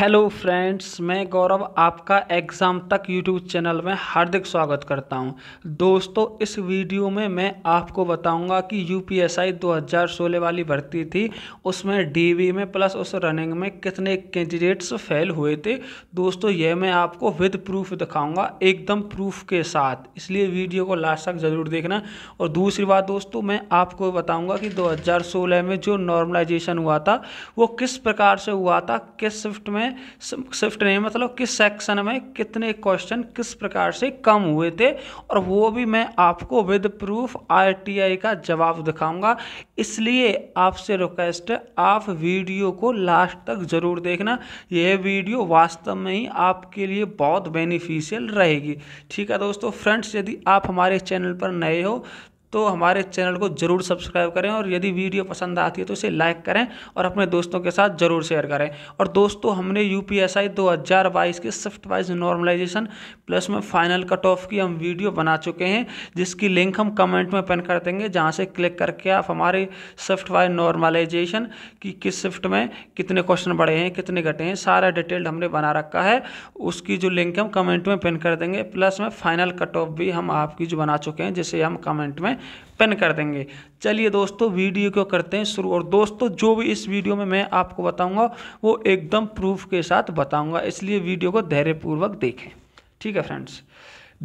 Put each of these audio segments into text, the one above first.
hello friends मैं गौरव आपका exam तक यूट्यूब चैनल में हार्दिक स्वागत करता हूं दोस्तों इस वीडियो में मैं आपको बताऊंगा कि यू पी एस आई दो हज़ार सोलह वाली भर्ती थी उसमें डीवी में प्लस उस रनिंग में कितने कैंडिडेट्स फेल हुए थे दोस्तों यह मैं आपको विद प्रूफ दिखाऊंगा एकदम प्रूफ के साथ इसलिए वीडियो को लास्ट तक ज़रूर देखना और दूसरी बात दोस्तों मैं आपको बताऊँगा कि दो में जो नॉर्मलाइजेशन हुआ था वो किस प्रकार से हुआ था किस शिफ्ट में शिफ्ट नहीं मतलब किस सेक्शन में कितने क्वेश्चन किस प्रकार से कम हुए थे और वो भी मैं आपको विद प्रूफ आरटीआई का जवाब दिखाऊंगा इसलिए आपसे रिक्वेस्ट है आप वीडियो को लास्ट तक ज़रूर देखना यह वीडियो वास्तव में ही आपके लिए बहुत बेनिफिशियल रहेगी ठीक है दोस्तों फ्रेंड्स यदि आप हमारे चैनल पर नए हो तो हमारे चैनल को ज़रूर सब्सक्राइब करें और यदि वीडियो पसंद आती है तो इसे लाइक करें और अपने दोस्तों के साथ ज़रूर शेयर करें और दोस्तों हमने यू पी एस आई दो हज़ार बाईस के शिफ्ट वाइज नॉर्मलाइजेशन प्लस में फाइनल कट ऑफ की हम वीडियो बना चुके हैं जिसकी लिंक हम कमेंट में पिन कर देंगे जहाँ से क्लिक करके आप हमारे शिफ्ट वाइज नॉर्मलाइजेशन की किस शिफ्ट में कितने क्वेश्चन बढ़े हैं कितने घटे हैं सारा डिटेल्ड हमने बना रखा है उसकी जो लिंक हम कमेंट में पिन कर देंगे प्लस में फाइनल कट ऑफ भी हम आपकी जो बना चुके हैं जिसे हम कमेंट में पिन कर देंगे चलिए दोस्तों वीडियो को करते हैं शुरू और दोस्तों जो भी इस वीडियो में मैं आपको बताऊंगा वो एकदम प्रूफ के साथ बताऊंगा इसलिए वीडियो को धैर्यपूर्वक देखें ठीक है फ्रेंड्स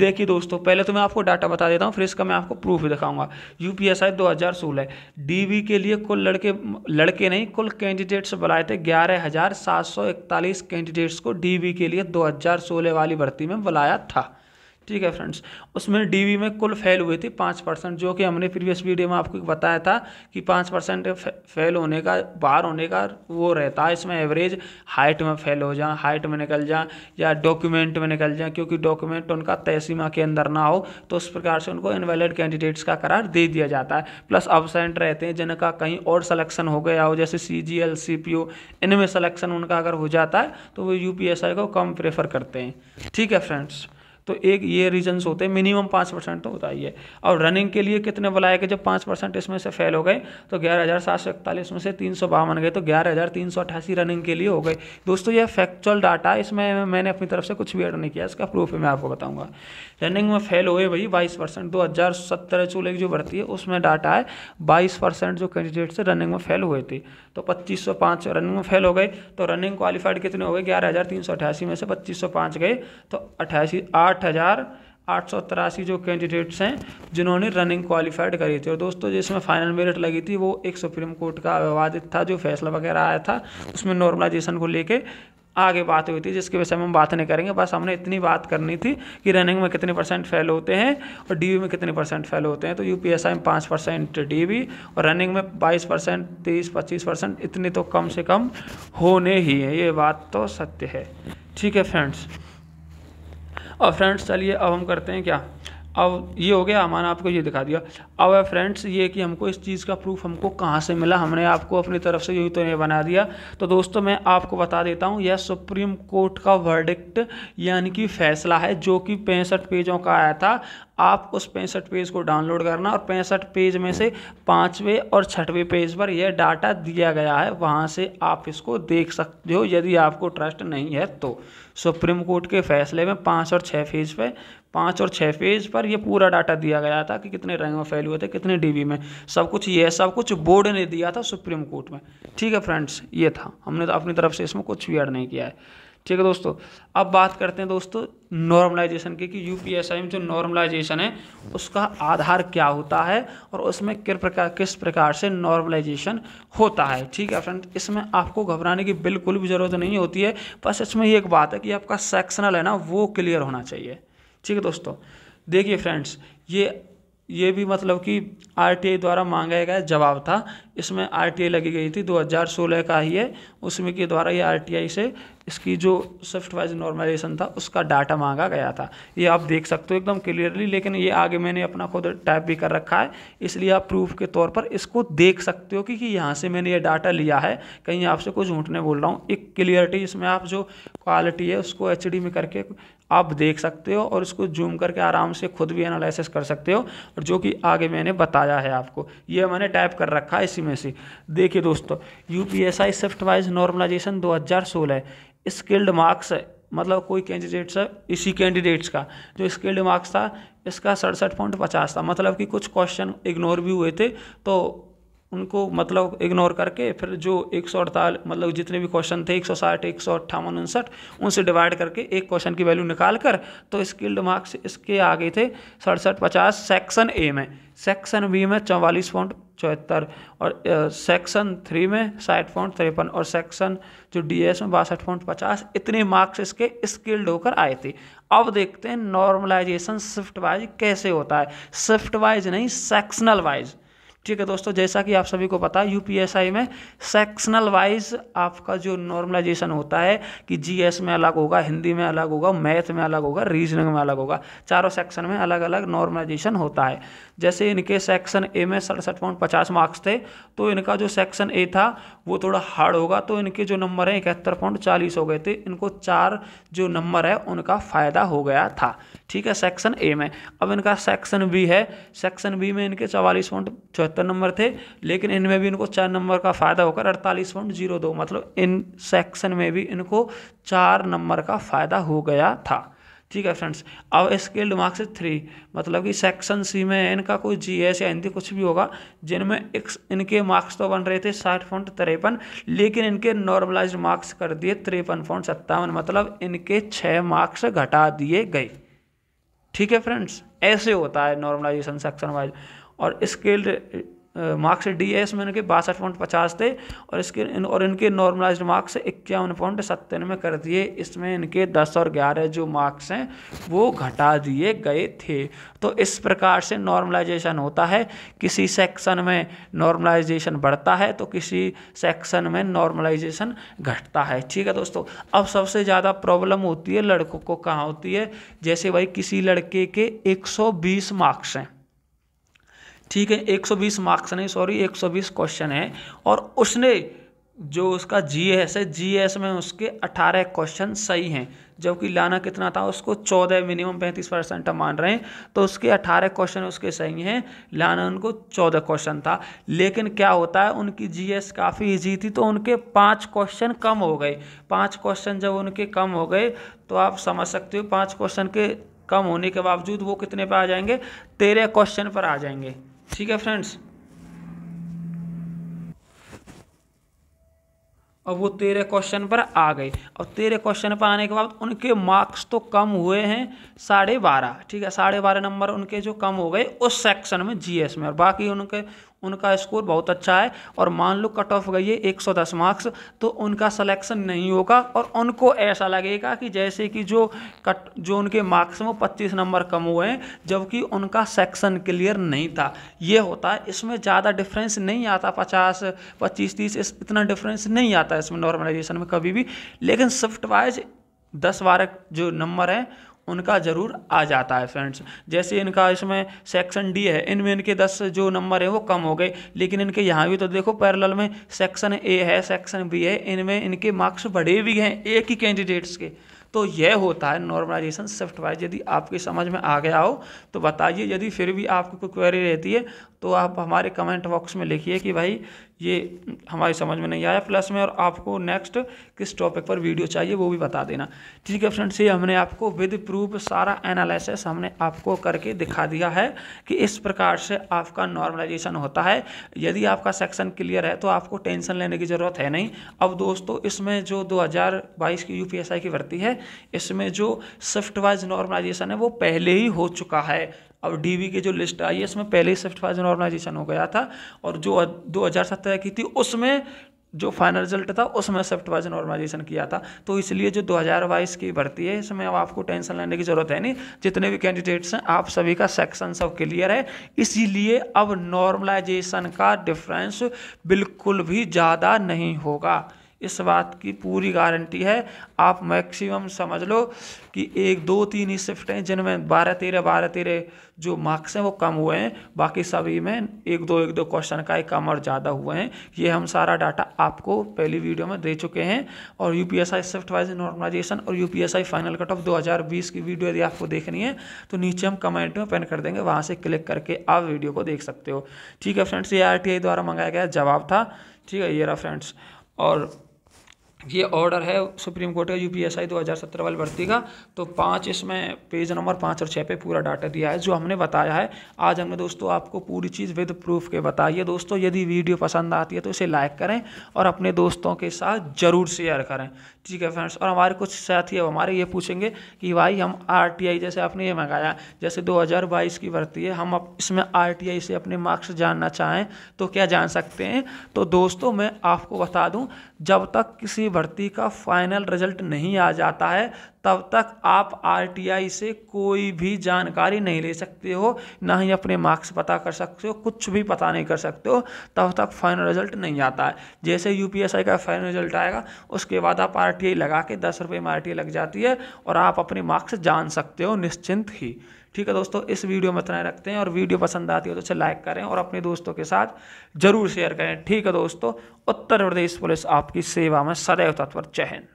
देखिए दोस्तों पहले तो मैं आपको डाटा बता देता हूँ फिर इसका मैं आपको प्रूफ दिखाऊंगा यू पी एस आई दो हज़ार सोलह डी के लिए कुल लड़के लड़के नहीं कुल कैंडिडेट्स बुलाए थे ग्यारह हज़ार सात सौ इकतालीस कैंडिडेट्स को डी के लिए दो हज़ार सोलह वाली भर्ती में बुलाया था ठीक है फ्रेंड्स उसमें डीवी में कुल फेल हुए थे पाँच परसेंट जो कि हमने प्रीवियस वीडियो में आपको बताया था कि पाँच परसेंट फेल होने का बाहर होने का वो रहता है इसमें एवरेज हाइट में फेल हो जाए हाइट में निकल जाए या डॉक्यूमेंट में निकल जाए क्योंकि डॉक्यूमेंट उनका तय सीमा के अंदर ना हो तो उस प्रकार से उनको इनवैलिड कैंडिडेट्स का करार दे दिया जाता है प्लस अबसेंट रहते हैं जिनका कहीं और सलेक्शन हो गया हो जैसे सी G L C P O इनमें सलेक्शन उनका अगर हो जाता है तो वो यू पी एस आई को कम प्रेफर करते हैं ठीक है फ्रेंड्स तो एक ये रीजन्स होते हैं मिनिमम पाँच परसेंट तो होता ही है और रनिंग के लिए कितने बुलाए गए जब पाँच परसेंट इसमें से फेल हो गए तो ग्यारह हज़ार सात सौ इकतालीस में से तीन सौ बावन गए तो ग्यारह हज़ार तीन सौ अठासी रनिंग के लिए हो गए दोस्तों यह फैक्चुअल डाटा इसमें मैंने अपनी तरफ से कुछ भी एड नहीं किया इसका प्रूफ मैं आपको बताऊंगा रनिंग में फेल हुए भाई बाईस परसेंट दो हज़ार सत्तर चूल्हे की जो भर्ती है उसमें डाटा है बाईस परसेंट जो कैंडिडेट से रनिंग में फेल हुए थे तो पच्चीस सौ पाँच रनिंग में फेल हो गए तो रनिंग क्वालिफाइड कितने हो गए ग्यारह हज़ार तीन सौ अठासी में से पच्चीस सौ पाँच गए तो अठासी आठ आठ हज़ार आठ सौ तिरासी जो कैंडिडेट्स हैं जिन्होंने रनिंग क्वालिफाइड करी थी और दोस्तों जिसमें फाइनल मेरिट लगी थी वो एक सुप्रीम कोर्ट का विवादित था जो फैसला वगैरह आया था उसमें नॉर्मलाइजेशन को लेके आगे बात हुई थी जिसके विषय में हम बात नहीं करेंगे बस हमने इतनी बात करनी थी कि रनिंग में कितने परसेंट फेल होते हैं और डी में कितने परसेंट फेल होते हैं तो यू में पाँच परसेंट डी और रनिंग में बाईस परसेंट तेईस पच्चीस परसेंट इतने तो कम से कम होने ही हैं ये बात तो सत्य है ठीक है फ्रेंड्स और फ्रेंड्स चलिए अब हम करते हैं क्या अब ये हो गया हमारा आपको ये दिखा दिया अब है फ्रेंड्स ये कि हमको इस चीज़ का प्रूफ हमको कहाँ से मिला हमने आपको अपनी तरफ से यही तो ये बना दिया तो दोस्तों मैं आपको बता देता हूँ यह सुप्रीम कोर्ट का वर्डिक्ट यानी कि फैसला है जो कि पैंसठ पेजों का आया था आप उस पैंसठ पेज को डाउनलोड करना और पैंसठ पेज में से पाँचवें और छठवें पेज पर यह डाटा दिया गया है वहाँ से आप इसको देख सकते हो यदि आपको ट्रस्ट नहीं है तो सुप्रीम कोर्ट के फैसले में पाँच और छः फेज पे पाँच और छः फेज पर ये पूरा डाटा दिया गया था कि कितने रैंक में फेल हुए थे कितने डीबी में सब कुछ ये सब कुछ बोर्ड ने दिया था सुप्रीम कोर्ट में ठीक है फ्रेंड्स ये था हमने तो अपनी तरफ से इसमें कुछ भी ऐड नहीं किया है ठीक है दोस्तों अब बात करते हैं दोस्तों नॉर्मलाइजेशन की कि यू में जो नॉर्मलाइजेशन है उसका आधार क्या होता है और उसमें किस प्रकार किस प्रकार से नॉर्मलाइजेशन होता है ठीक है फ्रेंड इसमें आपको घबराने की बिल्कुल भी ज़रूरत नहीं होती है बस इसमें ये एक बात है कि आपका सेक्शनल है ना वो क्लियर होना चाहिए ठीक है दोस्तों देखिए फ्रेंड्स ये ये भी मतलब कि आरटीआई द्वारा मांगा गया जवाब था इसमें आरटीआई लगी गई थी 2016 का ही है उसमें के द्वारा ये आरटीआई से इसकी जो स्विफ्ट वाइज नॉर्मलाइजेशन था उसका डाटा मांगा गया था ये आप देख सकते हो एकदम क्लियरली लेकिन ये आगे मैंने अपना खुद टाइप भी कर रखा है इसलिए आप प्रूफ के तौर पर इसको देख सकते हो कि, कि यहाँ से मैंने ये डाटा लिया है कहीं आपसे कुछ झूठने बोल रहा हूँ एक क्लियरिटी इसमें आप जो क्वालिटी है उसको एच में करके आप देख सकते हो और इसको जूम करके आराम से खुद भी एनालिसिस कर सकते हो और जो कि आगे मैंने बताया है आपको ये मैंने टाइप कर रखा है इसी में से देखिए दोस्तों U P S I shift wise normalization दो हज़ार सोलह स्किल्ड मार्क्स मतलब कोई कैंडिडेट्स है इसी कैंडिडेट्स का जो स्किल्ड मार्क्स था इसका सड़सठ पॉइंट पचास था मतलब कि कुछ क्वेश्चन इग्नोर भी हुए थे तो उनको मतलब इग्नोर करके फिर जो एक सौ अड़ताल मतलब जितने भी क्वेश्चन थे एक सौ साठ एक सौ अट्ठावन उनसठ उनसे डिवाइड करके एक क्वेश्चन की वैल्यू निकाल कर तो स्किल्ड मार्क्स इसके आ गए थे सड़सठ पचास सेक्शन ए में सेक्शन बी में चौवालीस पॉइंट चौहत्तर और सेक्शन थ्री में साठ पॉइंट तिरपन और सेक्शन जो एस में बासठ पॉइंट पचास इतने मार्क्स इसके स्किल्ड होकर आए थे अब देखते हैं नॉर्मलाइजेशन शिफ्ट वाइज कैसे होता है शिफ्ट वाइज नहीं सेक्शनल वाइज ठीक है दोस्तों जैसा कि आप सभी को पता है यूपीएसआई में सेक्शनल वाइज आपका जो नॉर्मलाइजेशन होता है कि जीएस में अलग होगा हिंदी में अलग होगा मैथ में अलग होगा रीजनिंग में अलग होगा चारों सेक्शन में अलग अलग नॉर्मलाइजेशन होता है जैसे इनके सेक्शन ए में सड़सठ पॉइंट पचास मार्क्स थे तो इनका जो सेक्शन ए था वो थोड़ा हार्ड होगा तो इनके जो नंबर हैं इकहत्तर पॉइंट चालीस हो गए थे इनको चार जो नंबर है उनका फ़ायदा हो गया था ठीक है सेक्शन ए में अब इनका सेक्शन बी है सेक्शन बी में इनके चवालीस पॉइंट इकहत्तर नंबर थे लेकिन इनमें भी इनको चार नंबर का फ़ायदा होकर अड़तालीस पॉइंट जीरो दो मतलब इन सेक्शन में भी इनको चार नंबर का फ़ायदा हो गया था ठीक है फ्रेंड्स अब स्केल्ड मार्क्स थ्री मतलब कि सेक्शन सी में इनका कोई जी एस या हिंदी कुछ भी होगा जिनमें इनके मार्क्स तो बन रहे थे साठ पॉइंट तिरपन लेकिन इनके नॉर्मलाइज मार्क्स कर दिए तिरपन पॉइंट सत्तावन मतलब इनके छः मार्क्स घटा दिए गए ठीक है फ्रेंड्स ऐसे होता है नॉर्मलाइजेशन सेक्शन वाइज और स्केल्ड मार्क्स डी एस में इनके बासठ पॉइंट पचास थे और इसके इन, और इनके नॉर्मलाइज मार्क्स इक्यावन पॉइंट सत्तानवे कर दिए इसमें इनके दस और ग्यारह जो मार्क्स हैं वो घटा दिए गए थे तो इस प्रकार से नॉर्मलाइजेशन होता है किसी सेक्शन में नॉर्मलाइजेशन बढ़ता है तो किसी सेक्शन में नॉर्मलाइजेशन घटता है ठीक है दोस्तों अब सबसे ज़्यादा प्रॉब्लम होती है लड़कों को कहाँ होती है जैसे भाई किसी लड़के के एक मार्क्स हैं ठीक है 120 मार्क्स नहीं सॉरी 120 क्वेश्चन है और उसने जो उसका जीएस है जीएस में उसके 18 क्वेश्चन सही हैं जबकि लाना कितना था उसको 14 मिनिमम 35 परसेंट मान रहे हैं तो उसके 18 क्वेश्चन उसके सही हैं लाना उनको 14 क्वेश्चन था लेकिन क्या होता है उनकी जीएस काफ़ी इजी थी तो उनके पाँच क्वेश्चन कम हो गए पाँच क्वेश्चन जब उनके कम हो गए तो आप समझ सकते हो पाँच क्वेश्चन के कम होने के बावजूद वो कितने पर आ जाएंगे तेरह क्वेश्चन पर आ जाएंगे ठीक है फ्रेंड्स अब वो तेरह क्वेश्चन पर आ गए और तेरह क्वेश्चन पर आने के बाद उनके मार्क्स तो कम हुए हैं साढ़े बारह ठीक है साढ़े बारह नंबर उनके जो कम हो गए उस सेक्शन में जीएस में और बाकी उनके उनका स्कोर बहुत अच्छा है और मान लो कट ऑफ गई है 110 मार्क्स तो उनका सिलेक्शन नहीं होगा और उनको ऐसा लगेगा कि जैसे कि जो कट जो उनके मार्क्स में 25 नंबर कम हुए हैं जबकि उनका सेक्शन क्लियर नहीं था ये होता है इसमें ज़्यादा डिफरेंस नहीं आता पचास पच्चीस तीस इतना डिफरेंस नहीं आता इसमें नॉर्मलाइजेशन में कभी भी लेकिन स्विफ्टवाइज वाइज दस बारह जो नंबर हैं उनका ज़रूर आ जाता है फ्रेंड्स जैसे इनका इसमें सेक्शन डी है इनमें इनके दस जो नंबर है वो कम हो गए लेकिन इनके यहाँ भी तो देखो पैरेलल में सेक्शन ए है सेक्शन बी है इनमें इनके मार्क्स बढ़े भी हैं एक ही कैंडिडेट्स के तो यह होता है नॉर्मलाइजेशन शिफ्ट वाइज यदि आपकी समझ में आ गया हो तो बताइए यदि फिर भी आपको कोई क्वेरी रहती है तो आप हमारे कमेंट बॉक्स में लिखिए कि भाई ये हमारी समझ में नहीं आया प्लस में और आपको नेक्स्ट किस टॉपिक पर वीडियो चाहिए वो भी बता देना ठीक है फ्रेंड्स ये हमने आपको विद प्रूफ सारा एनालिसिस हमने आपको करके दिखा दिया है कि इस प्रकार से आपका नॉर्मलाइजेशन होता है यदि आपका सेक्शन क्लियर है तो आपको टेंशन लेने की ज़रूरत है नहीं अब दोस्तों इसमें जो दो की यू की भर्ती है इसमें जो शिफ्ट वाइज नॉर्मलाइजेशन है वो पहले ही हो चुका है अब डीवी की जो लिस्ट आई है इसमें पहले ही स्विफ्ट फाइजन ऑर्गेनाइजेशन हो गया था और जो दो हज़ार सत्रह की थी उसमें जो फाइनल रिजल्ट था उसमें स्विफ्ट वर्जन ऑर्गेनाइजेशन किया था तो इसलिए जो 2022 की भर्ती है इसमें अब आपको टेंशन लेने की ज़रूरत है नहीं जितने भी कैंडिडेट्स हैं आप सभी का सेक्शन सब क्लियर है इसीलिए अब नॉर्मलाइजेशन का डिफरेंस बिल्कुल भी ज़्यादा नहीं होगा इस बात की पूरी गारंटी है आप मैक्सिमम समझ लो कि एक दो तीन ही शिफ्ट हैं जिनमें बारह तेरह बारह तेरह जो मार्क्स हैं वो कम हुए हैं बाकी सभी में एक दो एक दो क्वेश्चन का ही कम और ज़्यादा हुए हैं ये हम सारा डाटा आपको पहली वीडियो में दे चुके हैं और यू शिफ्ट वाइज नॉर्मलाइजेशन और यू फाइनल कट ऑफ दो की वीडियो यदि आपको देखनी है तो नीचे हम कमेंट में पेन कर देंगे वहाँ से क्लिक करके आप वीडियो को देख सकते हो ठीक है फ्रेंड्स ये आर द्वारा मंगाया गया जवाब था ठीक है ये रहा फ्रेंड्स और ये ऑर्डर है सुप्रीम कोर्ट का यू पी एस आई दो हज़ार सत्रह वाली भर्ती का तो पाँच इसमें पेज नंबर पाँच और छः पे पूरा डाटा दिया है जो हमने बताया है आज हमने दोस्तों आपको पूरी चीज़ विद प्रूफ के बताई है दोस्तों यदि वीडियो पसंद आती है तो इसे लाइक करें और अपने दोस्तों के साथ ज़रूर शेयर करें ठीक है फ्रेंड्स और हमारे कुछ साथी अब हमारे ये पूछेंगे कि भाई हम आर जैसे आपने ये मंगाया जैसे दो की भर्ती है हम अब इसमें आर से अपने मार्क्स जानना चाहें तो क्या जान सकते हैं तो दोस्तों मैं आपको बता दूँ जब तक किसी भर्ती का फाइनल रिजल्ट नहीं आ जाता है तब तक आप आरटीआई से कोई भी जानकारी नहीं ले सकते हो ना ही अपने मार्क्स पता कर सकते हो कुछ भी पता नहीं कर सकते हो तब तक फाइनल रिजल्ट नहीं आता है जैसे यूपीएसआई का फाइनल रिजल्ट आएगा उसके बाद आप आर लगा के दस रुपये में आर लग जाती है और आप अपने मार्क्स जान सकते हो निश्चिंत ही ठीक है दोस्तों इस वीडियो में इतना रखते हैं और वीडियो पसंद आती है तो उसे लाइक करें और अपने दोस्तों के साथ जरूर शेयर करें ठीक है दोस्तों उत्तर प्रदेश पुलिस आपकी सेवा में सदैव तत्पर चहन